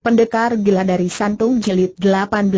Pendekar gila dari Santung Jilid 18.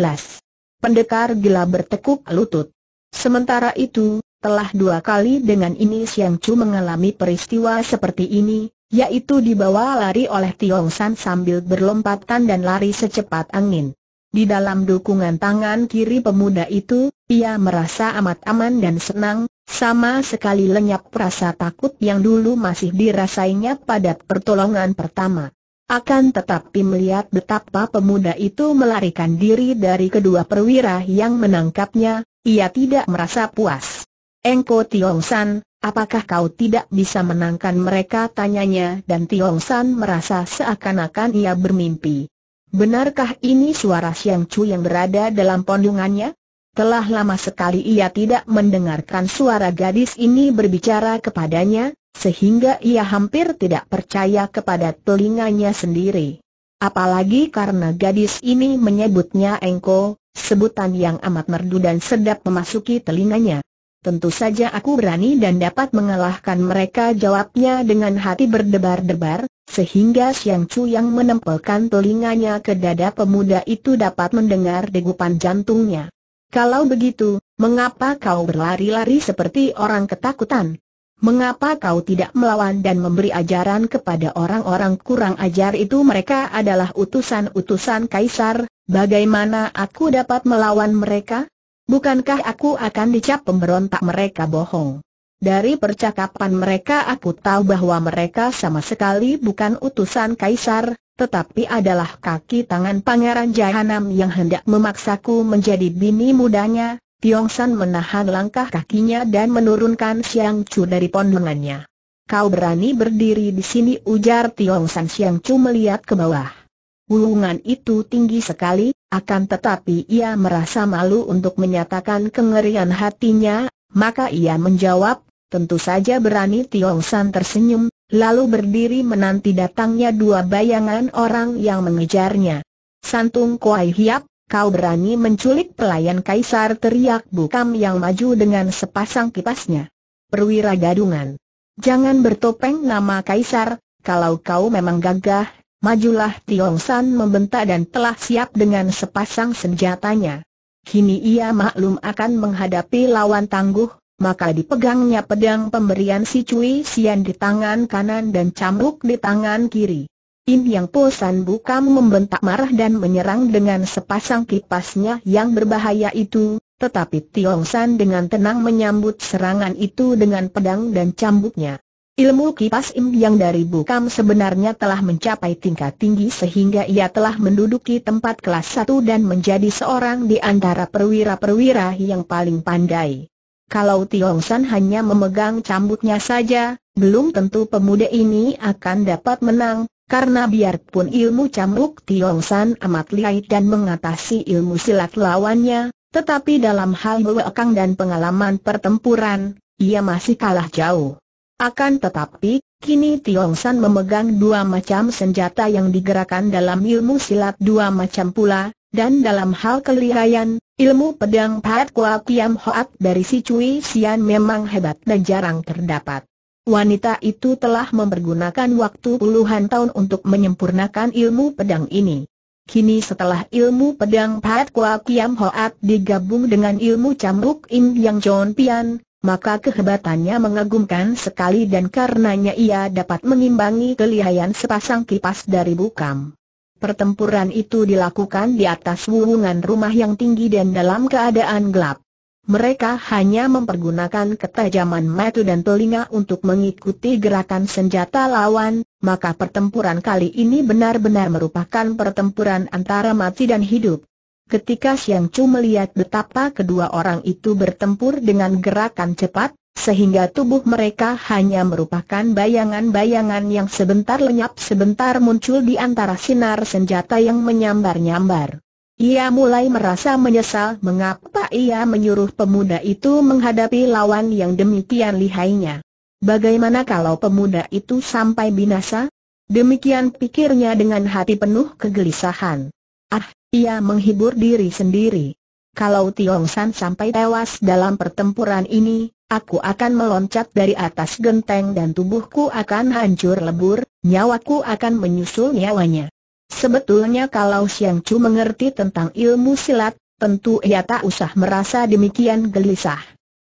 Pendekar gila bertekuk lutut. Sementara itu, telah dua kali dengan ini Siang Chu mengalami peristiwa seperti ini, yaitu dibawa lari oleh Tiong San sambil berlompatan dan lari secepat angin. Di dalam dukungan tangan kiri pemuda itu, ia merasa amat aman dan senang, sama sekali lenyap rasa takut yang dulu masih dirasainya pada pertolongan pertama. Akan tetapi melihat betapa pemuda itu melarikan diri dari kedua perwira yang menangkapnya, ia tidak merasa puas. Engko Tiong San, apakah kau tidak bisa menangkan mereka? Tanyanya dan Tiong San merasa seakan-akan ia bermimpi. Benarkah ini suara Siang Chu yang berada dalam pondungannya? Telah lama sekali ia tidak mendengarkan suara gadis ini berbicara kepadanya, sehingga ia hampir tidak percaya kepada telinganya sendiri. Apalagi karena gadis ini menyebutnya engko, sebutan yang amat merdu dan sedap memasuki telinganya. Tentu saja aku berani dan dapat mengalahkan mereka jawabnya dengan hati berdebar-debar, sehingga Siang Chu yang menempelkan telinganya ke dada pemuda itu dapat mendengar degupan jantungnya. Kalau begitu, mengapa kau berlari-lari seperti orang ketakutan? Mengapa kau tidak melawan dan memberi ajaran kepada orang-orang kurang ajar itu mereka adalah utusan-utusan kaisar, bagaimana aku dapat melawan mereka? Bukankah aku akan dicap pemberontak mereka bohong? Dari percakapan mereka aku tahu bahwa mereka sama sekali bukan utusan kaisar, tetapi adalah kaki tangan pangeran Jahanam yang hendak memaksaku menjadi bini mudanya, Tiong San menahan langkah kakinya dan menurunkan Siang Chu dari pondongannya. Kau berani berdiri di sini ujar Tiong San Siang Chu melihat ke bawah. Wulungan itu tinggi sekali, akan tetapi ia merasa malu untuk menyatakan kengerian hatinya, maka ia menjawab, tentu saja berani Tiong San tersenyum, lalu berdiri menanti datangnya dua bayangan orang yang mengejarnya. Santung Kuai Hiap, Kau berani menculik pelayan kaisar teriak Bukam yang maju dengan sepasang kipasnya. Perwira gadungan. Jangan bertopeng nama kaisar, kalau kau memang gagah, majulah Tiong San membentak dan telah siap dengan sepasang senjatanya. Kini ia maklum akan menghadapi lawan tangguh, maka dipegangnya pedang pemberian si Cui Sian di tangan kanan dan cambuk di tangan kiri. Im Yang San bukan membentak marah dan menyerang dengan sepasang kipasnya yang berbahaya itu, tetapi Tiong San dengan tenang menyambut serangan itu dengan pedang dan cambuknya. Ilmu kipas Im Yang dari Bukam sebenarnya telah mencapai tingkat tinggi sehingga ia telah menduduki tempat kelas satu dan menjadi seorang di antara perwira-perwira yang paling pandai. Kalau Tiong San hanya memegang cambuknya saja, belum tentu pemuda ini akan dapat menang, karena biarpun ilmu camuk Tiong San amat liai dan mengatasi ilmu silat lawannya, tetapi dalam hal wekang dan pengalaman pertempuran, ia masih kalah jauh. Akan tetapi, kini Tiong San memegang dua macam senjata yang digerakkan dalam ilmu silat dua macam pula, dan dalam hal kelihayan, ilmu pedang Pat Kua Kiam Hoat dari si Cui Sian memang hebat dan jarang terdapat. Wanita itu telah mempergunakan waktu puluhan tahun untuk menyempurnakan ilmu pedang ini. Kini setelah ilmu pedang Pat Kwa Kiam Hoat digabung dengan ilmu camruk Im Yang John Pian, maka kehebatannya mengagumkan sekali dan karenanya ia dapat mengimbangi kelihayan sepasang kipas dari Bukam. Pertempuran itu dilakukan di atas wuhungan rumah yang tinggi dan dalam keadaan gelap. Mereka hanya mempergunakan ketajaman mata dan telinga untuk mengikuti gerakan senjata lawan, maka pertempuran kali ini benar-benar merupakan pertempuran antara mati dan hidup. Ketika Siang Chu melihat betapa kedua orang itu bertempur dengan gerakan cepat, sehingga tubuh mereka hanya merupakan bayangan-bayangan yang sebentar lenyap sebentar muncul di antara sinar senjata yang menyambar-nyambar. Ia mulai merasa menyesal mengapa ia menyuruh pemuda itu menghadapi lawan yang demikian lihainya. Bagaimana kalau pemuda itu sampai binasa? Demikian pikirnya dengan hati penuh kegelisahan. Ah, ia menghibur diri sendiri. Kalau Tiong San sampai tewas dalam pertempuran ini, aku akan meloncat dari atas genteng dan tubuhku akan hancur lebur, nyawaku akan menyusul nyawanya. Sebetulnya kalau Siang Chu mengerti tentang ilmu silat, tentu ia tak usah merasa demikian gelisah.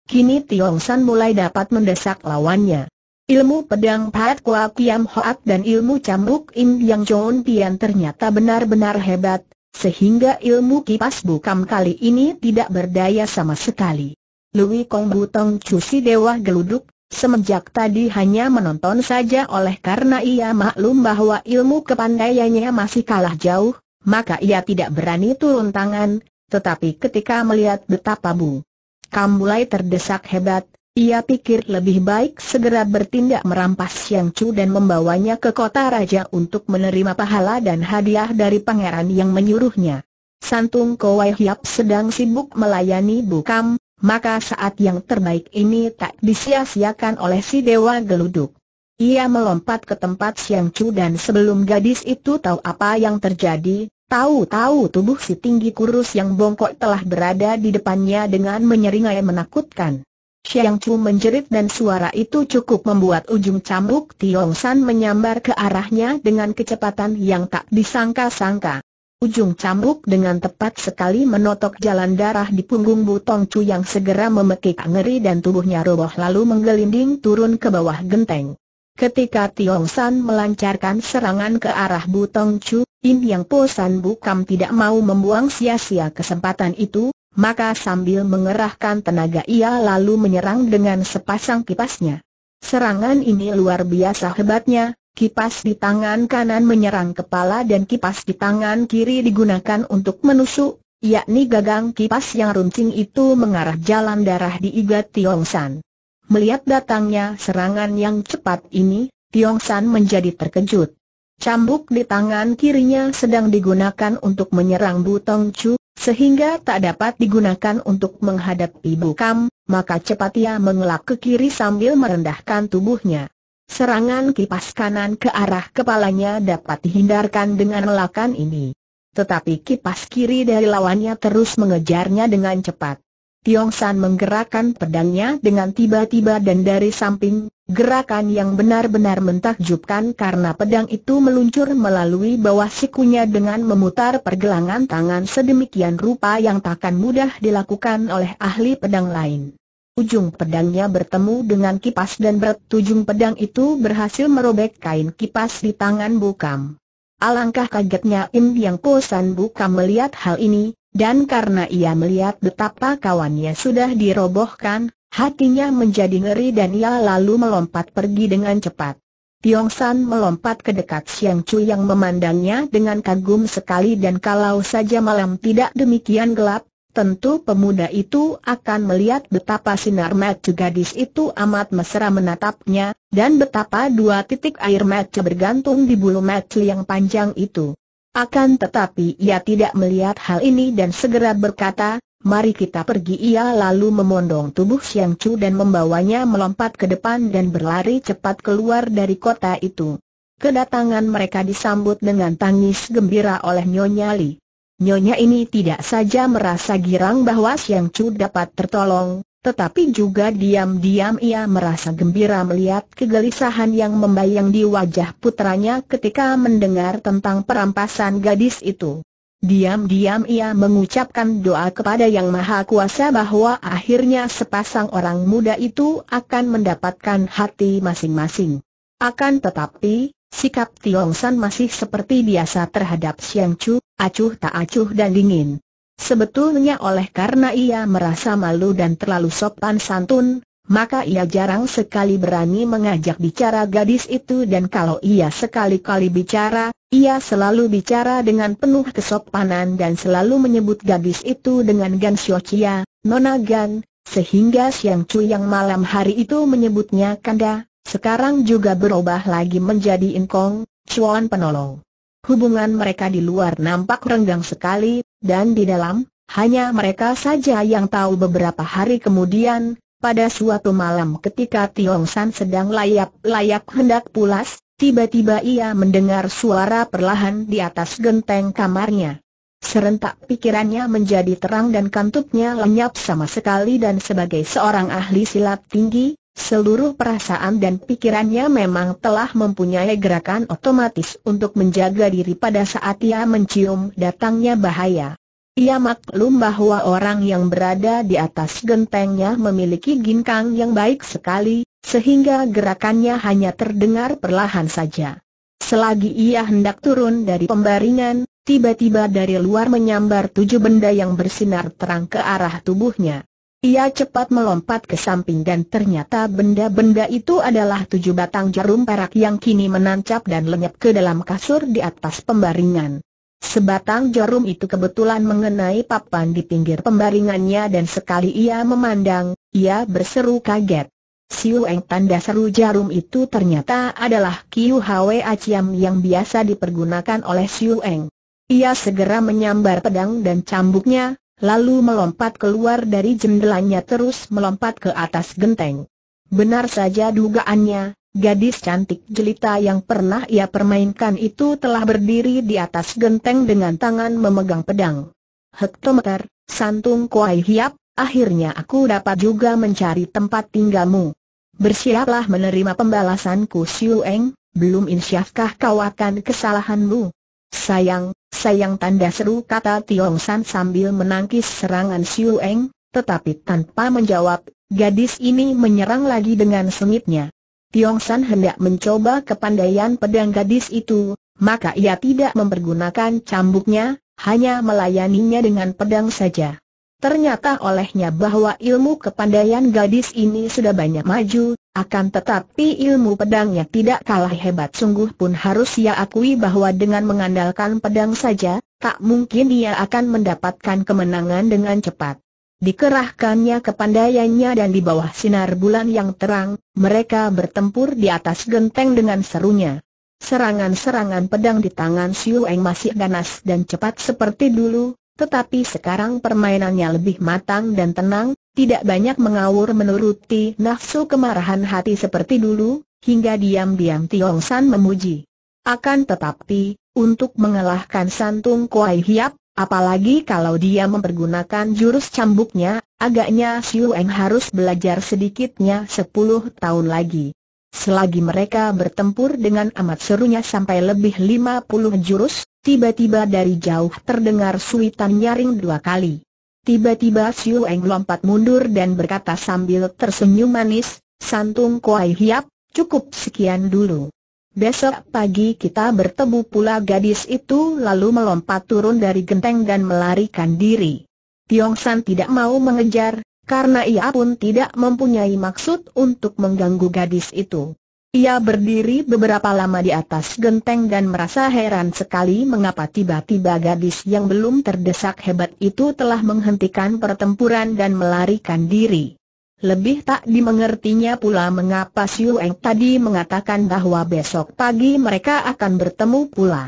Kini Tiong San mulai dapat mendesak lawannya. Ilmu pedang Pat Kua Kiam Hoat dan ilmu cambuk Im Yang Chon Pian ternyata benar-benar hebat, sehingga ilmu kipas bukam kali ini tidak berdaya sama sekali. Lui Kong Butong Si Dewa Geluduk Semenjak tadi hanya menonton saja oleh karena ia maklum bahwa ilmu kepandaiannya masih kalah jauh, maka ia tidak berani turun tangan, tetapi ketika melihat betapa Bu mulai terdesak hebat, ia pikir lebih baik segera bertindak merampas Siang Chu dan membawanya ke kota raja untuk menerima pahala dan hadiah dari pangeran yang menyuruhnya. Santung Kowai Hiap sedang sibuk melayani bu Kam maka saat yang terbaik ini tak disia-siakan oleh si Dewa Geluduk. Ia melompat ke tempat Siang Chu dan sebelum gadis itu tahu apa yang terjadi, tahu-tahu tubuh si tinggi kurus yang bongkok telah berada di depannya dengan menyeringai menakutkan. Siang Chu menjerit dan suara itu cukup membuat ujung cambuk Tiong San menyambar ke arahnya dengan kecepatan yang tak disangka-sangka. Ujung cambuk dengan tepat sekali menotok jalan darah di punggung Butong Chu yang segera memekik ngeri dan tubuhnya roboh lalu menggelinding turun ke bawah genteng. Ketika Tiong San melancarkan serangan ke arah Butong Chu, Yin Yang Po San Bukam tidak mau membuang sia-sia kesempatan itu, maka sambil mengerahkan tenaga ia lalu menyerang dengan sepasang kipasnya. Serangan ini luar biasa hebatnya, Kipas di tangan kanan menyerang kepala dan kipas di tangan kiri digunakan untuk menusuk, yakni gagang kipas yang runcing itu mengarah jalan darah di Iga Tiong San. Melihat datangnya serangan yang cepat ini, Tiong San menjadi terkejut. Cambuk di tangan kirinya sedang digunakan untuk menyerang Butong Chu, sehingga tak dapat digunakan untuk menghadapi Bukam, maka cepat ia mengelak ke kiri sambil merendahkan tubuhnya. Serangan kipas kanan ke arah kepalanya dapat dihindarkan dengan lelakan ini. Tetapi kipas kiri dari lawannya terus mengejarnya dengan cepat. Tiong San menggerakkan pedangnya dengan tiba-tiba dan dari samping, gerakan yang benar-benar mentakjubkan karena pedang itu meluncur melalui bawah sikunya dengan memutar pergelangan tangan sedemikian rupa yang takkan mudah dilakukan oleh ahli pedang lain. Ujung pedangnya bertemu dengan kipas dan bertujung pedang itu berhasil merobek kain kipas di tangan Bukam. Alangkah kagetnya Im yang Kosan Bukam melihat hal ini, dan karena ia melihat betapa kawannya sudah dirobohkan, hatinya menjadi ngeri dan ia lalu melompat pergi dengan cepat. Tiong San melompat ke dekat Siang Chu yang memandangnya dengan kagum sekali dan kalau saja malam tidak demikian gelap, Tentu pemuda itu akan melihat betapa sinar mata gadis itu amat mesra menatapnya, dan betapa dua titik air mata bergantung di bulu mata yang panjang itu. Akan tetapi ia tidak melihat hal ini dan segera berkata, mari kita pergi ia lalu memondong tubuh Siang Chu dan membawanya melompat ke depan dan berlari cepat keluar dari kota itu. Kedatangan mereka disambut dengan tangis gembira oleh Nyonya Li. Nyonya ini tidak saja merasa girang bahwa Siang Chu dapat tertolong, tetapi juga diam-diam ia merasa gembira melihat kegelisahan yang membayang di wajah putranya ketika mendengar tentang perampasan gadis itu. Diam-diam ia mengucapkan doa kepada Yang Maha Kuasa bahwa akhirnya sepasang orang muda itu akan mendapatkan hati masing-masing. Akan tetapi, sikap Tiong San masih seperti biasa terhadap Siang Chu, acuh tak acuh dan dingin. Sebetulnya oleh karena ia merasa malu dan terlalu sopan santun, maka ia jarang sekali berani mengajak bicara gadis itu dan kalau ia sekali-kali bicara, ia selalu bicara dengan penuh kesopanan dan selalu menyebut gadis itu dengan Gan Xiochia, Nona Gan, sehingga Siang Chu yang malam hari itu menyebutnya Kanda, sekarang juga berubah lagi menjadi Inkong, Chuan penolong. Hubungan mereka di luar nampak renggang sekali, dan di dalam, hanya mereka saja yang tahu beberapa hari kemudian, pada suatu malam ketika Tiong San sedang layap-layap hendak pulas, tiba-tiba ia mendengar suara perlahan di atas genteng kamarnya. Serentak pikirannya menjadi terang dan kantuknya lenyap sama sekali dan sebagai seorang ahli silat tinggi, Seluruh perasaan dan pikirannya memang telah mempunyai gerakan otomatis untuk menjaga diri pada saat ia mencium datangnya bahaya. Ia maklum bahwa orang yang berada di atas gentengnya memiliki ginkang yang baik sekali, sehingga gerakannya hanya terdengar perlahan saja. Selagi ia hendak turun dari pembaringan, tiba-tiba dari luar menyambar tujuh benda yang bersinar terang ke arah tubuhnya. Ia cepat melompat ke samping dan ternyata benda-benda itu adalah tujuh batang jarum perak yang kini menancap dan lenyap ke dalam kasur di atas pembaringan. Sebatang jarum itu kebetulan mengenai papan di pinggir pembaringannya dan sekali ia memandang, ia berseru kaget. Siu Eng tanda seru jarum itu ternyata adalah Kiu Hwe Aciam yang biasa dipergunakan oleh Siu Eng. Ia segera menyambar pedang dan cambuknya, lalu melompat keluar dari jendelanya terus melompat ke atas genteng. Benar saja dugaannya, gadis cantik jelita yang pernah ia permainkan itu telah berdiri di atas genteng dengan tangan memegang pedang. Hektometer, santung kuai hiap, akhirnya aku dapat juga mencari tempat tinggalmu. Bersiaplah menerima pembalasanku Siu Eng, belum insyafkah kau akan kesalahanmu? Sayang, Sayang tanda seru kata Tiong San sambil menangkis serangan Siu Eng, tetapi tanpa menjawab, gadis ini menyerang lagi dengan sengitnya. Tiong San hendak mencoba kepandaian pedang gadis itu, maka ia tidak mempergunakan cambuknya, hanya melayaninya dengan pedang saja. Ternyata olehnya bahwa ilmu kepandaian gadis ini sudah banyak maju, akan tetapi ilmu pedangnya tidak kalah hebat sungguh pun harus ia akui bahwa dengan mengandalkan pedang saja, tak mungkin ia akan mendapatkan kemenangan dengan cepat. Dikerahkannya kepandaiannya dan di bawah sinar bulan yang terang, mereka bertempur di atas genteng dengan serunya. Serangan-serangan pedang di tangan Siu Eng masih ganas dan cepat seperti dulu, tetapi sekarang permainannya lebih matang dan tenang, tidak banyak mengawur menuruti nafsu kemarahan hati seperti dulu, hingga diam-diam Tiong San memuji. Akan tetapi, untuk mengalahkan Santung Kuai Hiap, apalagi kalau dia mempergunakan jurus cambuknya, agaknya Siu Eng harus belajar sedikitnya 10 tahun lagi. Selagi mereka bertempur dengan amat serunya sampai lebih 50 jurus, Tiba-tiba dari jauh terdengar suitan nyaring dua kali. Tiba-tiba Siu Eng lompat mundur dan berkata sambil tersenyum manis, Santung Kuai Hiap, cukup sekian dulu. Besok pagi kita bertemu pula gadis itu lalu melompat turun dari genteng dan melarikan diri. Tiong San tidak mau mengejar, karena ia pun tidak mempunyai maksud untuk mengganggu gadis itu. Ia berdiri beberapa lama di atas genteng dan merasa heran sekali mengapa tiba-tiba gadis yang belum terdesak hebat itu telah menghentikan pertempuran dan melarikan diri. Lebih tak dimengertinya pula mengapa Siu Eng tadi mengatakan bahwa besok pagi mereka akan bertemu pula.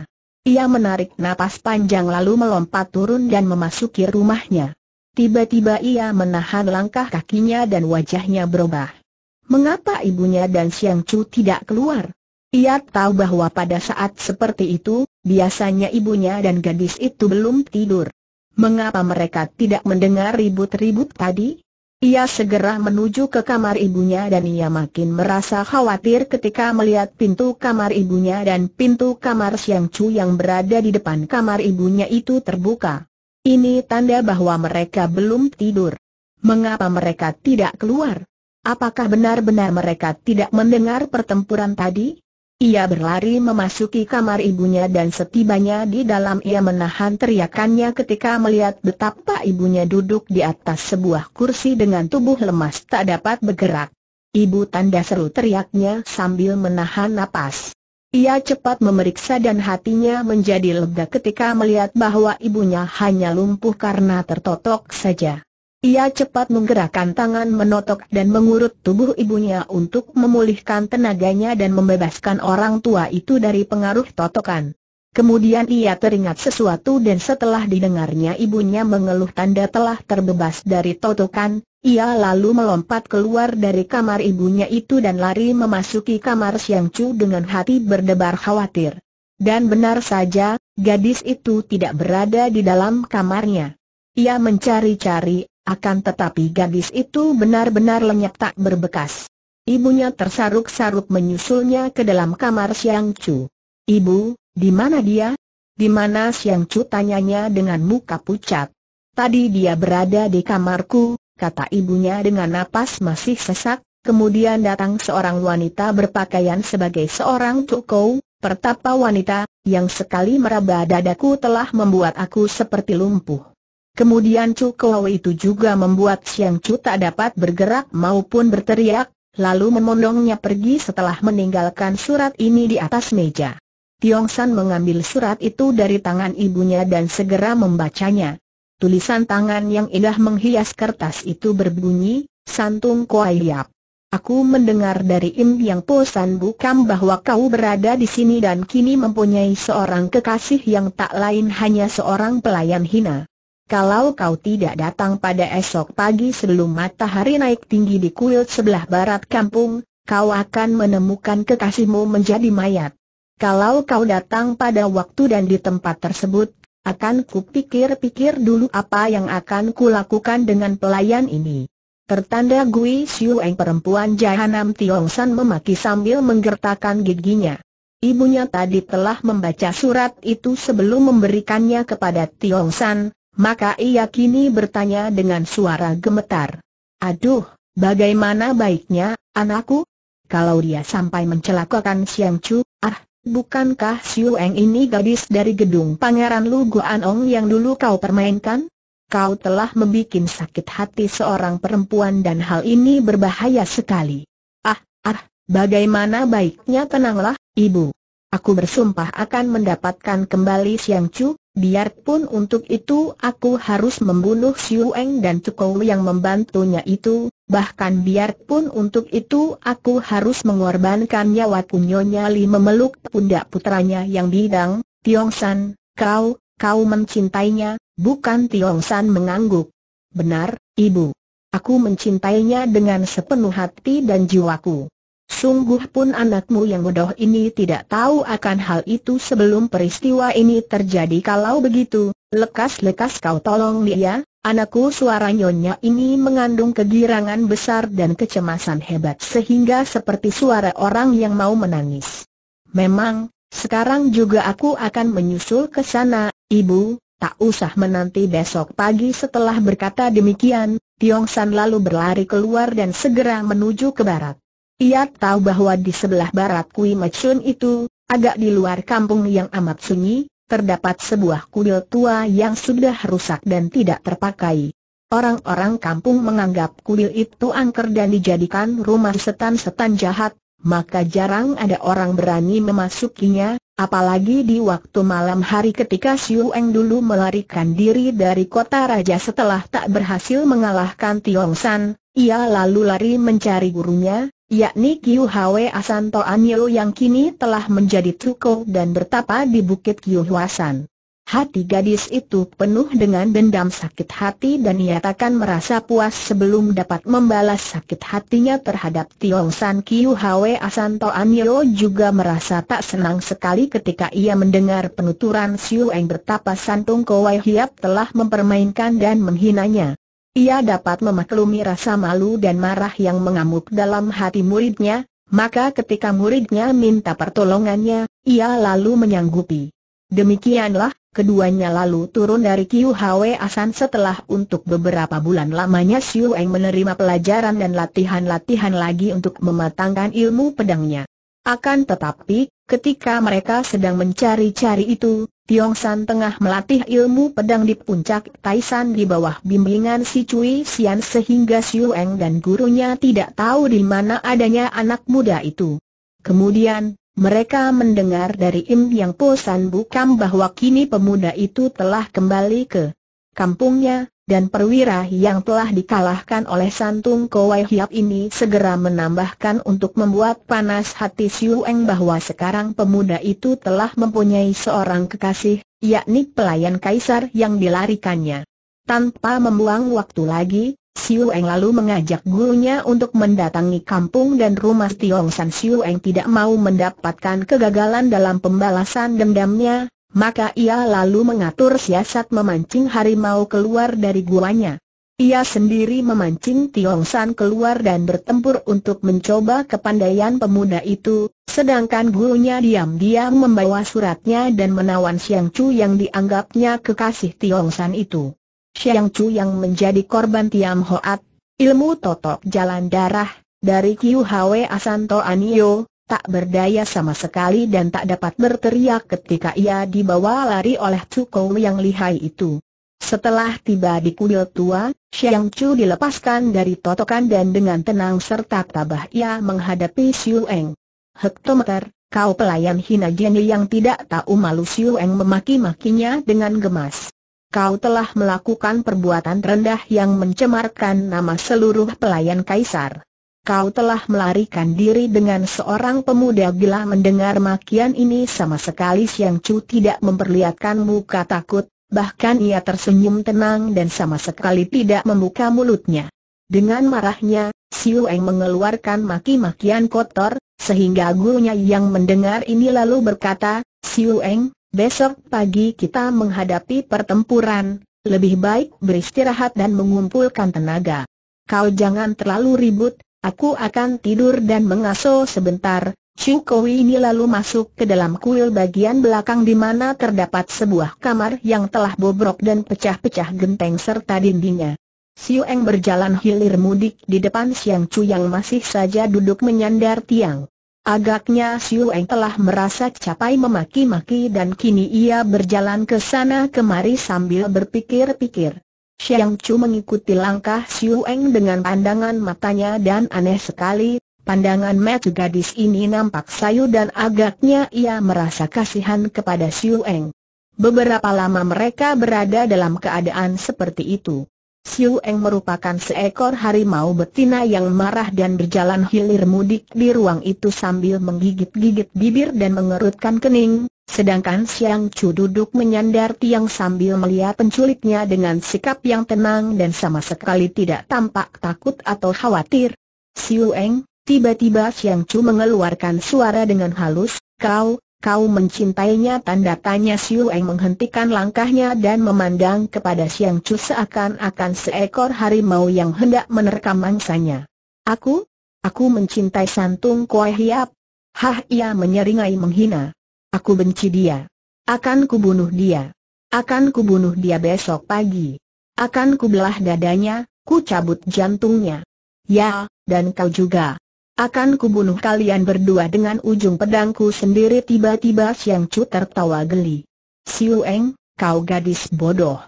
Ia menarik napas panjang lalu melompat turun dan memasuki rumahnya. Tiba-tiba ia menahan langkah kakinya dan wajahnya berubah. Mengapa ibunya dan Siang Chu tidak keluar? Ia tahu bahwa pada saat seperti itu, biasanya ibunya dan gadis itu belum tidur. Mengapa mereka tidak mendengar ribut-ribut tadi? Ia segera menuju ke kamar ibunya dan ia makin merasa khawatir ketika melihat pintu kamar ibunya dan pintu kamar Siang Chu yang berada di depan kamar ibunya itu terbuka. Ini tanda bahwa mereka belum tidur. Mengapa mereka tidak keluar? Apakah benar-benar mereka tidak mendengar pertempuran tadi? Ia berlari memasuki kamar ibunya dan setibanya di dalam ia menahan teriakannya ketika melihat betapa ibunya duduk di atas sebuah kursi dengan tubuh lemas tak dapat bergerak. Ibu tanda seru teriaknya sambil menahan napas. Ia cepat memeriksa dan hatinya menjadi lega ketika melihat bahwa ibunya hanya lumpuh karena tertotok saja. Ia cepat menggerakkan tangan menotok dan mengurut tubuh ibunya untuk memulihkan tenaganya dan membebaskan orang tua itu dari pengaruh totokan. Kemudian ia teringat sesuatu dan setelah didengarnya ibunya mengeluh tanda telah terbebas dari totokan, ia lalu melompat keluar dari kamar ibunya itu dan lari memasuki kamar Siang Chu dengan hati berdebar khawatir. Dan benar saja, gadis itu tidak berada di dalam kamarnya. Ia mencari-cari, akan tetapi gadis itu benar-benar lenyap tak berbekas. Ibunya tersaruk-saruk menyusulnya ke dalam kamar Siang Chu. Ibu, di mana dia? Di mana Siang Chu tanyanya dengan muka pucat. Tadi dia berada di kamarku, kata ibunya dengan napas masih sesak, kemudian datang seorang wanita berpakaian sebagai seorang cukou. pertapa wanita, yang sekali meraba dadaku telah membuat aku seperti lumpuh. Kemudian Chu kau itu juga membuat siang Chu tak dapat bergerak maupun berteriak, lalu memondongnya pergi setelah meninggalkan surat ini di atas meja. Tiong San mengambil surat itu dari tangan ibunya dan segera membacanya. Tulisan tangan yang indah menghias kertas itu berbunyi, Santung Kuai Yap. Aku mendengar dari Im Yang Po San Bukam bahwa kau berada di sini dan kini mempunyai seorang kekasih yang tak lain hanya seorang pelayan hina. Kalau kau tidak datang pada esok pagi sebelum matahari naik tinggi di kuil sebelah barat kampung, kau akan menemukan kekasihmu menjadi mayat. Kalau kau datang pada waktu dan di tempat tersebut, akan kupikir-pikir dulu apa yang akan kulakukan dengan pelayan ini. Tertanda Gui Xiueng, perempuan jahanam Tiong San memaki sambil menggertakkan giginya. Ibunya tadi telah membaca surat itu sebelum memberikannya kepada Tiong San, maka ia kini bertanya dengan suara gemetar. Aduh, bagaimana baiknya, anakku? Kalau dia sampai mencelakakan Siang Chu, ah, bukankah Siu Eng ini gadis dari gedung Pangeran Lu Anong yang dulu kau permainkan? Kau telah membuat sakit hati seorang perempuan dan hal ini berbahaya sekali. Ah, ah, bagaimana baiknya tenanglah, ibu. Aku bersumpah akan mendapatkan kembali Siang Chu, Biarpun untuk itu aku harus membunuh Xiu Eng dan Tukou yang membantunya itu, bahkan biarpun untuk itu aku harus mengorbankan nyawa Nyonya Li memeluk pundak putranya yang bidang, Tiong San, kau, kau mencintainya, bukan Tiong San mengangguk. Benar, ibu. Aku mencintainya dengan sepenuh hati dan jiwaku. Sungguh pun anakmu yang bodoh ini tidak tahu akan hal itu sebelum peristiwa ini terjadi Kalau begitu, lekas-lekas kau tolong dia, anakku suara nyonya ini mengandung kegirangan besar dan kecemasan hebat Sehingga seperti suara orang yang mau menangis Memang, sekarang juga aku akan menyusul ke sana, ibu, tak usah menanti besok pagi setelah berkata demikian Tiong San lalu berlari keluar dan segera menuju ke barat ia tahu bahwa di sebelah barat Kui Mechun itu, agak di luar kampung yang amat sunyi, terdapat sebuah kuil tua yang sudah rusak dan tidak terpakai. Orang-orang kampung menganggap kuil itu angker dan dijadikan rumah setan-setan jahat, maka jarang ada orang berani memasukinya, apalagi di waktu malam hari ketika Siu Eng dulu melarikan diri dari kota raja setelah tak berhasil mengalahkan Tiong San, ia lalu lari mencari gurunya, yakni Kiu Hwe Asanto Anyo yang kini telah menjadi Tuko dan bertapa di Bukit Kiu Hwasan. Hati gadis itu penuh dengan dendam sakit hati dan ia takkan merasa puas sebelum dapat membalas sakit hatinya terhadap Tiong San Kiu Hwe Asanto Anyo juga merasa tak senang sekali ketika ia mendengar penuturan Siu Eng bertapa Santung Kowai Hiap telah mempermainkan dan menghinanya ia dapat memaklumi rasa malu dan marah yang mengamuk dalam hati muridnya, maka ketika muridnya minta pertolongannya, ia lalu menyanggupi. Demikianlah, keduanya lalu turun dari Kiu Hwe Asan setelah untuk beberapa bulan lamanya Siu Eng menerima pelajaran dan latihan-latihan lagi untuk mematangkan ilmu pedangnya. Akan tetapi, ketika mereka sedang mencari-cari itu, Tiong San tengah melatih ilmu pedang di puncak Taisan di bawah bimbingan si Cui Sian sehingga Siu Eng dan gurunya tidak tahu di mana adanya anak muda itu. Kemudian, mereka mendengar dari Im Yang Po San Bukam bahwa kini pemuda itu telah kembali ke kampungnya, dan perwira yang telah dikalahkan oleh Santung Kowai Hiap ini segera menambahkan untuk membuat panas hati Siu Eng bahwa sekarang pemuda itu telah mempunyai seorang kekasih, yakni pelayan kaisar yang dilarikannya. Tanpa membuang waktu lagi, Siu Eng lalu mengajak gurunya untuk mendatangi kampung dan rumah Tiong San Siu Eng tidak mau mendapatkan kegagalan dalam pembalasan dendamnya, maka ia lalu mengatur siasat memancing harimau keluar dari guanya. Ia sendiri memancing Tiong San keluar dan bertempur untuk mencoba kepandaian pemuda itu, sedangkan gurunya diam-diam membawa suratnya dan menawan Siang Chu yang dianggapnya kekasih Tiong San itu. Siang Chu yang menjadi korban Tiam Hoat, ilmu totok jalan darah, dari Kiu Hwe Asanto Anio, tak berdaya sama sekali dan tak dapat berteriak ketika ia dibawa lari oleh Cukou yang lihai itu. Setelah tiba di kuil tua, Xiang Chu dilepaskan dari totokan dan dengan tenang serta tabah ia menghadapi Xiu Eng. Hektometer, kau pelayan hina jeni yang tidak tahu malu Xiu Eng memaki-makinya dengan gemas. Kau telah melakukan perbuatan rendah yang mencemarkan nama seluruh pelayan kaisar kau telah melarikan diri dengan seorang pemuda gila mendengar makian ini sama sekali Siang cu tidak memperlihatkan muka takut, bahkan ia tersenyum tenang dan sama sekali tidak membuka mulutnya. Dengan marahnya, Siu Eng mengeluarkan maki-makian kotor, sehingga gurunya yang mendengar ini lalu berkata, Siu Eng, besok pagi kita menghadapi pertempuran, lebih baik beristirahat dan mengumpulkan tenaga. Kau jangan terlalu ribut, Aku akan tidur dan mengasuh sebentar. Chukowi ini lalu masuk ke dalam kuil bagian belakang di mana terdapat sebuah kamar yang telah bobrok dan pecah-pecah genteng serta dindingnya. Siu Eng berjalan hilir mudik di depan Siang Chu yang masih saja duduk menyandar tiang. Agaknya Siu Eng telah merasa capai memaki-maki dan kini ia berjalan ke sana kemari sambil berpikir-pikir. Xiang Chu mengikuti langkah Xiu Eng dengan pandangan matanya dan aneh sekali, pandangan mata gadis ini nampak sayu dan agaknya ia merasa kasihan kepada Xiu Eng. Beberapa lama mereka berada dalam keadaan seperti itu. Xiu Eng merupakan seekor harimau betina yang marah dan berjalan hilir mudik di ruang itu sambil menggigit-gigit bibir dan mengerutkan kening, Sedangkan Siang Chu duduk menyandar tiang sambil melihat penculiknya dengan sikap yang tenang dan sama sekali tidak tampak takut atau khawatir. Siu Eng, tiba-tiba Siang Chu mengeluarkan suara dengan halus, kau, kau mencintainya tanda tanya Siu Eng menghentikan langkahnya dan memandang kepada Siang Chu seakan-akan seekor harimau yang hendak menerkam mangsanya. Aku? Aku mencintai santung kue hiap. Hah ia menyeringai menghina. Aku benci dia. Akan kubunuh dia. Akan kubunuh dia besok pagi. Akan kubelah dadanya, kucabut jantungnya. Ya, dan kau juga. Akan kubunuh kalian berdua dengan ujung pedangku sendiri tiba-tiba Siang Chu tertawa geli. Siu Eng, kau gadis bodoh.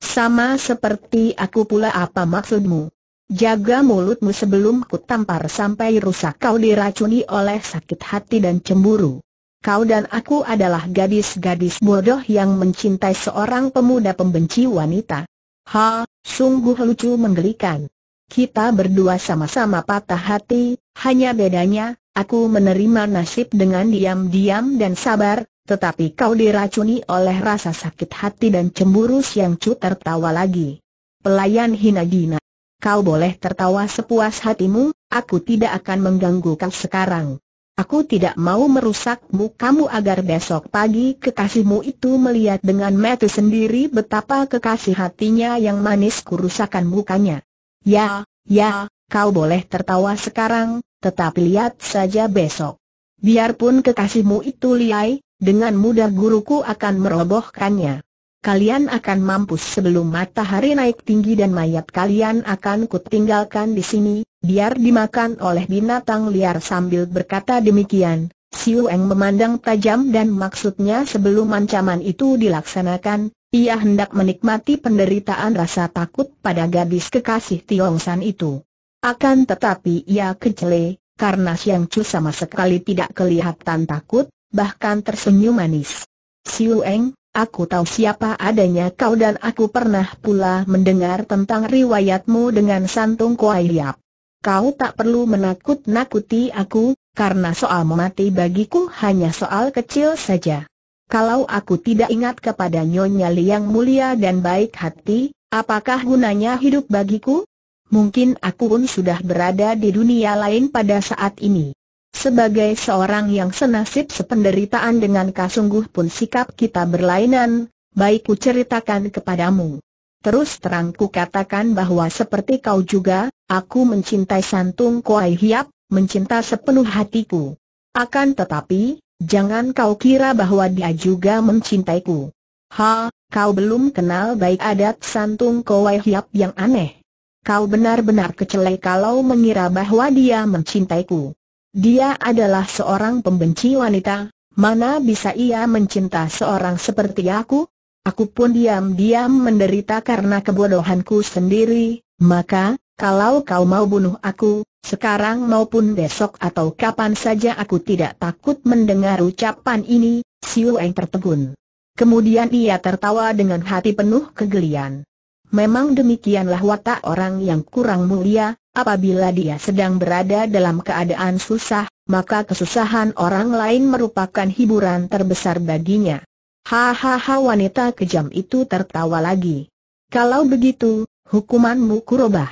Sama seperti aku pula apa maksudmu? Jaga mulutmu sebelum ku tampar sampai rusak kau diracuni oleh sakit hati dan cemburu. Kau dan aku adalah gadis-gadis bodoh yang mencintai seorang pemuda pembenci wanita. Ha, sungguh lucu menggelikan. Kita berdua sama-sama patah hati, hanya bedanya, aku menerima nasib dengan diam-diam dan sabar, tetapi kau diracuni oleh rasa sakit hati dan cemburu yang cu tertawa lagi. Pelayan hina dina. Kau boleh tertawa sepuas hatimu, aku tidak akan mengganggu kau sekarang. Aku tidak mau merusakmu kamu agar besok pagi kekasihmu itu melihat dengan mata sendiri betapa kekasih hatinya yang manis kurusakan mukanya. Ya, ya, kau boleh tertawa sekarang, tetapi lihat saja besok. Biarpun kekasihmu itu liai, dengan mudah guruku akan merobohkannya kalian akan mampus sebelum matahari naik tinggi dan mayat kalian akan kutinggalkan di sini, biar dimakan oleh binatang liar sambil berkata demikian. Siu Eng memandang tajam dan maksudnya sebelum ancaman itu dilaksanakan, ia hendak menikmati penderitaan rasa takut pada gadis kekasih Tiong San itu. Akan tetapi ia kecele, karena Siang Chu sama sekali tidak kelihatan takut, bahkan tersenyum manis. Siu Eng, Aku tahu siapa adanya kau dan aku pernah pula mendengar tentang riwayatmu dengan Santung Kuai Kau tak perlu menakut-nakuti aku, karena soal mati bagiku hanya soal kecil saja. Kalau aku tidak ingat kepada Nyonya yang mulia dan baik hati, apakah gunanya hidup bagiku? Mungkin aku pun sudah berada di dunia lain pada saat ini. Sebagai seorang yang senasib sependeritaan dengan kasungguh pun sikap kita berlainan, baik ku ceritakan kepadamu. Terus terang ku katakan bahwa seperti kau juga, aku mencintai Santung Kuai Hiap, mencinta sepenuh hatiku. Akan tetapi, jangan kau kira bahwa dia juga mencintaiku. Ha, kau belum kenal baik adat Santung Kuai Hiap yang aneh. Kau benar-benar kecelai kalau mengira bahwa dia mencintaiku. Dia adalah seorang pembenci wanita, mana bisa ia mencinta seorang seperti aku? Aku pun diam-diam menderita karena kebodohanku sendiri, maka, kalau kau mau bunuh aku, sekarang maupun besok atau kapan saja aku tidak takut mendengar ucapan ini, Siu Eng tertegun. Kemudian ia tertawa dengan hati penuh kegelian. Memang demikianlah watak orang yang kurang mulia, apabila dia sedang berada dalam keadaan susah, maka kesusahan orang lain merupakan hiburan terbesar baginya. Hahaha wanita kejam itu tertawa lagi. Kalau begitu, hukumanmu kurubah.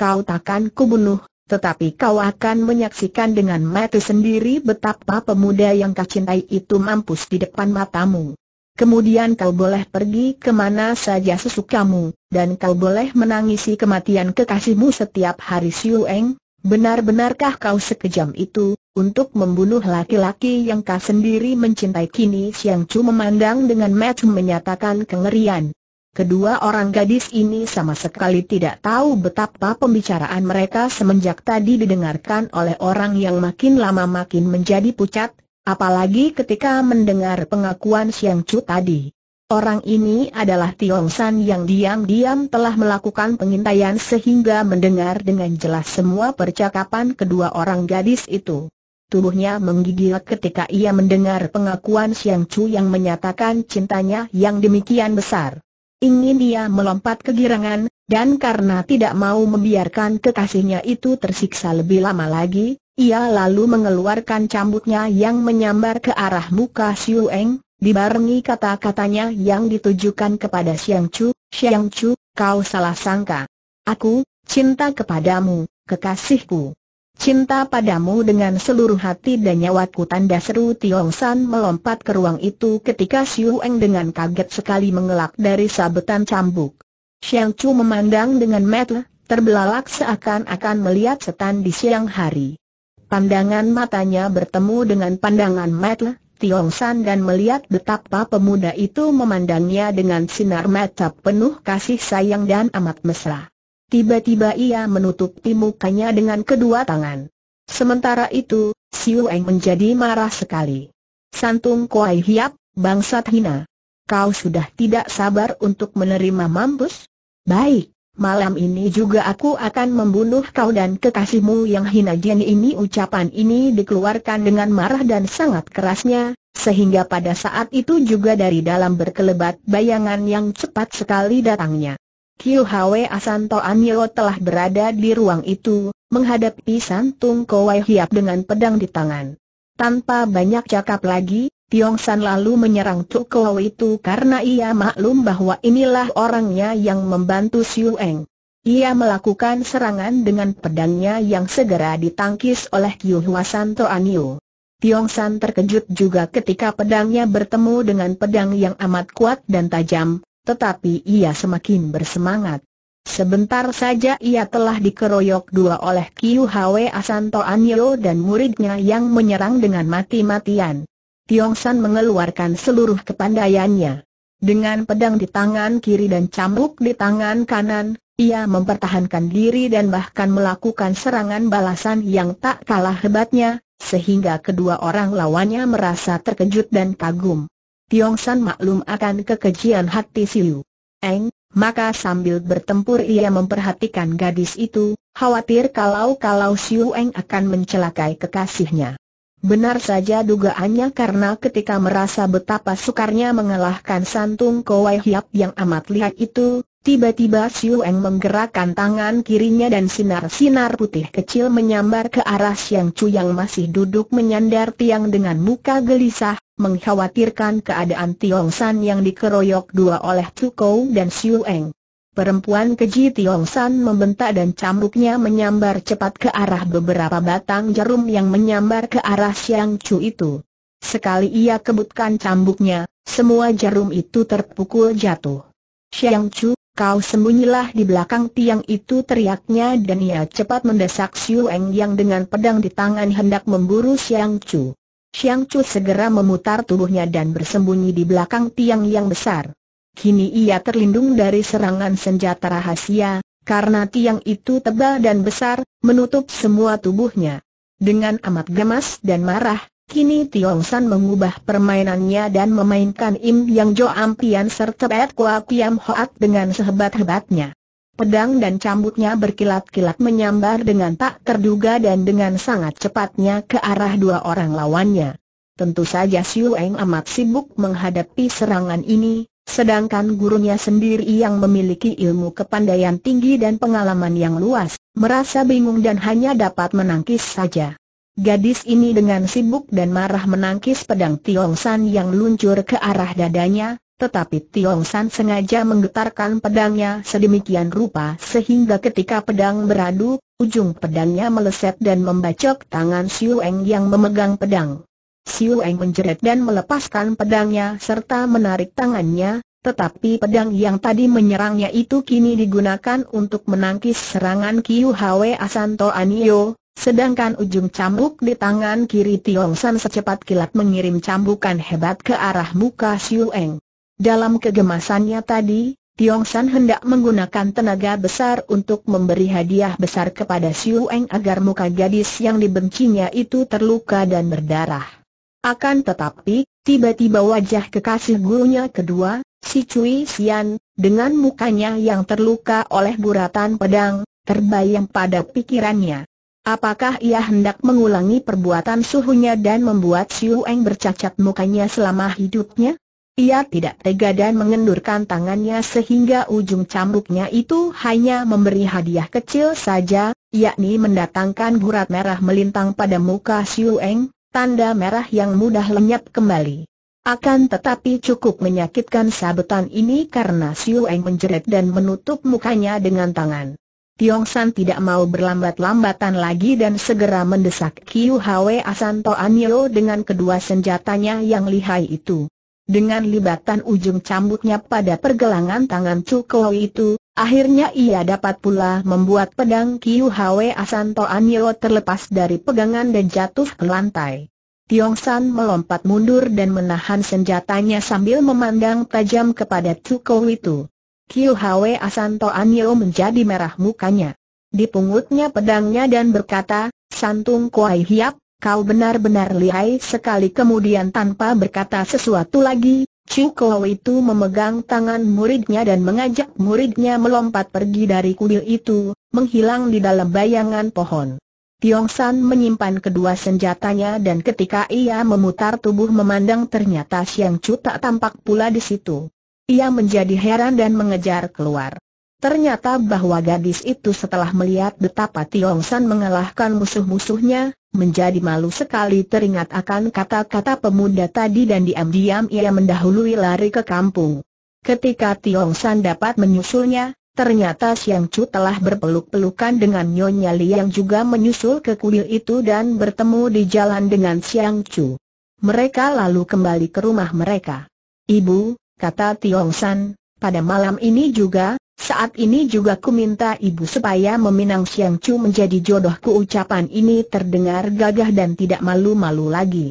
Kau takkan kubunuh, tetapi kau akan menyaksikan dengan mata sendiri betapa pemuda yang kau cintai itu mampus di depan matamu. Kemudian kau boleh pergi kemana saja sesukamu, dan kau boleh menangisi kematian kekasihmu setiap hari Siueng. Benar-benarkah kau sekejam itu, untuk membunuh laki-laki yang kau sendiri mencintai kini Siang Chu memandang dengan mata menyatakan kengerian. Kedua orang gadis ini sama sekali tidak tahu betapa pembicaraan mereka semenjak tadi didengarkan oleh orang yang makin lama makin menjadi pucat, Apalagi ketika mendengar pengakuan Siang Chu tadi. Orang ini adalah Tiong San yang diam-diam telah melakukan pengintaian sehingga mendengar dengan jelas semua percakapan kedua orang gadis itu. Tubuhnya menggigil ketika ia mendengar pengakuan Siang Chu yang menyatakan cintanya yang demikian besar. Ingin ia melompat kegirangan, dan karena tidak mau membiarkan kekasihnya itu tersiksa lebih lama lagi, ia lalu mengeluarkan cambuknya yang menyambar ke arah muka Siu Eng, dibarengi kata-katanya yang ditujukan kepada Siang Chu, Siang Chu, kau salah sangka. Aku, cinta kepadamu, kekasihku. Cinta padamu dengan seluruh hati dan nyawaku tanda seru Tiong San melompat ke ruang itu ketika Siu Eng dengan kaget sekali mengelak dari sabetan cambuk. Xiang Chu memandang dengan mata, terbelalak seakan-akan melihat setan di siang hari. Pandangan matanya bertemu dengan pandangan mata Tiong San dan melihat betapa pemuda itu memandangnya dengan sinar mata penuh kasih sayang dan amat mesra. Tiba-tiba ia menutupi mukanya dengan kedua tangan. Sementara itu, Siu Eng menjadi marah sekali. Santung Kuai Hiap, bangsat hina. Kau sudah tidak sabar untuk menerima mampus? Baik, malam ini juga aku akan membunuh kau dan kekasihmu yang hina jeni ini Ucapan ini dikeluarkan dengan marah dan sangat kerasnya, sehingga pada saat itu juga dari dalam berkelebat bayangan yang cepat sekali datangnya. Kiu Hwe Asanto Anyo telah berada di ruang itu, menghadapi Santung Kowai Hiap dengan pedang di tangan. Tanpa banyak cakap lagi, Tiong San lalu menyerang Kau itu karena ia maklum bahwa inilah orangnya yang membantu Siu Eng. Ia melakukan serangan dengan pedangnya yang segera ditangkis oleh Kiu Huasan Toanio. Tiong San terkejut juga ketika pedangnya bertemu dengan pedang yang amat kuat dan tajam, tetapi ia semakin bersemangat. Sebentar saja ia telah dikeroyok dua oleh Kiu Hwe Asan Toanio dan muridnya yang menyerang dengan mati-matian. Tiong San mengeluarkan seluruh kepandaiannya. Dengan pedang di tangan kiri dan cambuk di tangan kanan, ia mempertahankan diri dan bahkan melakukan serangan balasan yang tak kalah hebatnya, sehingga kedua orang lawannya merasa terkejut dan kagum. Tiong San maklum akan kekejian hati Siu Eng, maka sambil bertempur ia memperhatikan gadis itu, khawatir kalau-kalau Siu Eng akan mencelakai kekasihnya. Benar saja dugaannya karena ketika merasa betapa sukarnya mengalahkan santung Kowai Hiap yang amat lihat itu, tiba-tiba Siu Eng menggerakkan tangan kirinya dan sinar-sinar putih kecil menyambar ke arah Siang Chu yang masih duduk menyandar tiang dengan muka gelisah, mengkhawatirkan keadaan Tiong San yang dikeroyok dua oleh Chu Kou dan Siu Eng. Perempuan keji Tiong San membentak dan cambuknya menyambar cepat ke arah beberapa batang jarum yang menyambar ke arah Siang Chu itu. Sekali ia kebutkan cambuknya, semua jarum itu terpukul jatuh. Siang Chu, kau sembunyilah di belakang tiang itu teriaknya dan ia cepat mendesak Siu Eng yang dengan pedang di tangan hendak memburu Siang Chu. Siang Chu segera memutar tubuhnya dan bersembunyi di belakang tiang yang besar. Kini ia terlindung dari serangan senjata rahasia, karena tiang itu tebal dan besar, menutup semua tubuhnya. Dengan amat gemas dan marah, kini Tiong San mengubah permainannya dan memainkan Im Yang Jo Ampian serta Bet Kua Kiam Hoat dengan sehebat-hebatnya. Pedang dan cambuknya berkilat-kilat menyambar dengan tak terduga dan dengan sangat cepatnya ke arah dua orang lawannya. Tentu saja Siu Eng amat sibuk menghadapi serangan ini, Sedangkan gurunya sendiri yang memiliki ilmu kepandaian tinggi dan pengalaman yang luas, merasa bingung dan hanya dapat menangkis saja. Gadis ini dengan sibuk dan marah menangkis pedang Tiong San yang luncur ke arah dadanya, tetapi Tiong San sengaja menggetarkan pedangnya sedemikian rupa sehingga ketika pedang beradu, ujung pedangnya meleset dan membacok tangan Siu Eng yang memegang pedang. Siu Eng menjerit dan melepaskan pedangnya serta menarik tangannya, tetapi pedang yang tadi menyerangnya itu kini digunakan untuk menangkis serangan Kiu Hwe Asanto Anio, sedangkan ujung cambuk di tangan kiri Tiong San secepat kilat mengirim cambukan hebat ke arah muka Siu Eng. Dalam kegemasannya tadi, Tiong San hendak menggunakan tenaga besar untuk memberi hadiah besar kepada Siu Eng agar muka gadis yang dibencinya itu terluka dan berdarah. Akan tetapi, tiba-tiba wajah kekasih gurunya kedua, si Cui Xian, dengan mukanya yang terluka oleh buratan pedang, terbayang pada pikirannya. Apakah ia hendak mengulangi perbuatan suhunya dan membuat Siu Eng bercacat mukanya selama hidupnya? Ia tidak tega dan mengendurkan tangannya sehingga ujung cambuknya itu hanya memberi hadiah kecil saja, yakni mendatangkan gurat merah melintang pada muka Siu Eng, Tanda merah yang mudah lenyap kembali. Akan tetapi cukup menyakitkan sabetan ini karena Siu Eng menjerit dan menutup mukanya dengan tangan. Tiong San tidak mau berlambat-lambatan lagi dan segera mendesak Kiu Hwe Asanto Anio dengan kedua senjatanya yang lihai itu. Dengan libatan ujung cambuknya pada pergelangan tangan Chu Kou itu, Akhirnya ia dapat pula membuat pedang Kiu Hwe Asanto Anyo terlepas dari pegangan dan jatuh ke lantai. Tiong San melompat mundur dan menahan senjatanya sambil memandang tajam kepada Tukou itu. Kiu Hwe Asanto Anyo menjadi merah mukanya. Dipungutnya pedangnya dan berkata, Santung Kuai Hiap, kau benar-benar lihai sekali kemudian tanpa berkata sesuatu lagi, Cingkou itu memegang tangan muridnya dan mengajak muridnya melompat pergi dari kuil itu, menghilang di dalam bayangan pohon. Tiong San menyimpan kedua senjatanya dan ketika ia memutar tubuh memandang ternyata Siang Chu tak tampak pula di situ. Ia menjadi heran dan mengejar keluar. Ternyata bahwa gadis itu setelah melihat betapa Tiong San mengalahkan musuh-musuhnya, Menjadi malu sekali teringat akan kata-kata pemuda tadi dan diam-diam ia mendahului lari ke kampung. Ketika Tiong San dapat menyusulnya, ternyata Siang Chu telah berpeluk-pelukan dengan Nyonya Li yang juga menyusul ke kuil itu dan bertemu di jalan dengan Siang Chu. Mereka lalu kembali ke rumah mereka. Ibu, kata Tiong San, pada malam ini juga, saat ini juga ku minta ibu supaya meminang Siang Chu menjadi jodohku ucapan ini terdengar gagah dan tidak malu-malu lagi.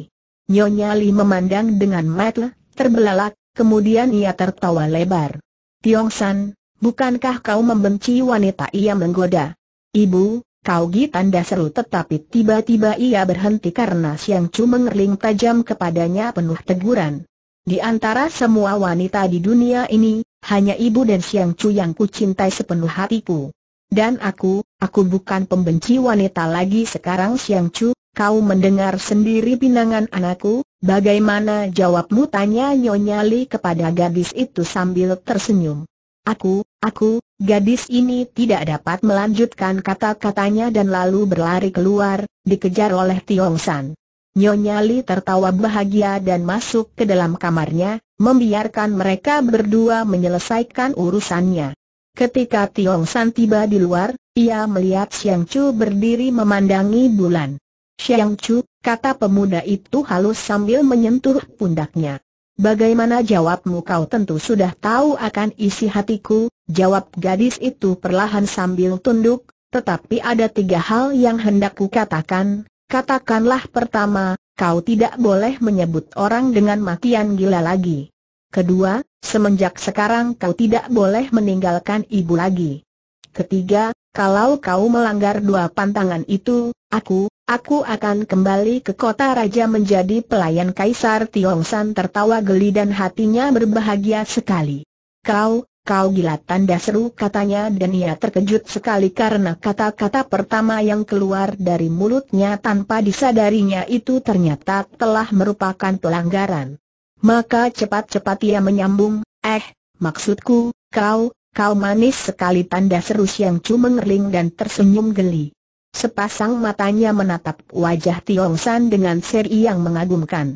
Nyonya Li memandang dengan mata terbelalak, kemudian ia tertawa lebar. Tiong San, bukankah kau membenci wanita ia menggoda? Ibu, Kau Gi tanda seru tetapi tiba-tiba ia berhenti karena Siang Chu mengerling tajam kepadanya penuh teguran. Di antara semua wanita di dunia ini, hanya ibu dan Siang Chu yang ku cintai sepenuh hatiku. Dan aku, aku bukan pembenci wanita lagi sekarang Siang Chu, kau mendengar sendiri pinangan anakku, bagaimana jawabmu tanya Nyonya Li kepada gadis itu sambil tersenyum. Aku, aku, gadis ini tidak dapat melanjutkan kata-katanya dan lalu berlari keluar, dikejar oleh Tiong San. Nyonya Li tertawa bahagia dan masuk ke dalam kamarnya, membiarkan mereka berdua menyelesaikan urusannya. Ketika Tiong San tiba di luar, ia melihat Xiang Chu berdiri memandangi bulan. Xiang Chu, kata pemuda itu halus sambil menyentuh pundaknya. Bagaimana jawabmu kau tentu sudah tahu akan isi hatiku, jawab gadis itu perlahan sambil tunduk, tetapi ada tiga hal yang hendak kukatakan, katakanlah pertama, kau tidak boleh menyebut orang dengan makian gila lagi. Kedua, semenjak sekarang kau tidak boleh meninggalkan ibu lagi. Ketiga, kalau kau melanggar dua pantangan itu, aku, aku akan kembali ke kota raja menjadi pelayan Kaisar San. tertawa geli dan hatinya berbahagia sekali. Kau, kau gila tanda seru katanya dan ia terkejut sekali karena kata-kata pertama yang keluar dari mulutnya tanpa disadarinya itu ternyata telah merupakan pelanggaran. Maka cepat-cepat ia menyambung, eh, maksudku, kau, kau manis sekali tanda seru Siang cuma mengerling dan tersenyum geli. Sepasang matanya menatap wajah Tiong San dengan seri yang mengagumkan.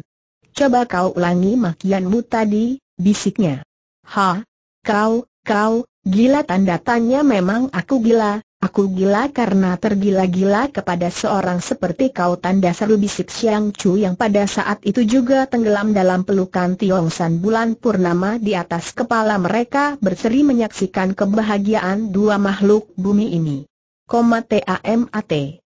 Coba kau ulangi makianmu tadi, bisiknya. Ha, Kau, kau, gila tanda tanya memang aku gila, aku gila karena tergila-gila kepada seorang seperti kau tanda seru bisik Siang Chu yang pada saat itu juga tenggelam dalam pelukan Tiong San bulan purnama di atas kepala mereka berseri menyaksikan kebahagiaan dua makhluk bumi ini. Koma TAMAT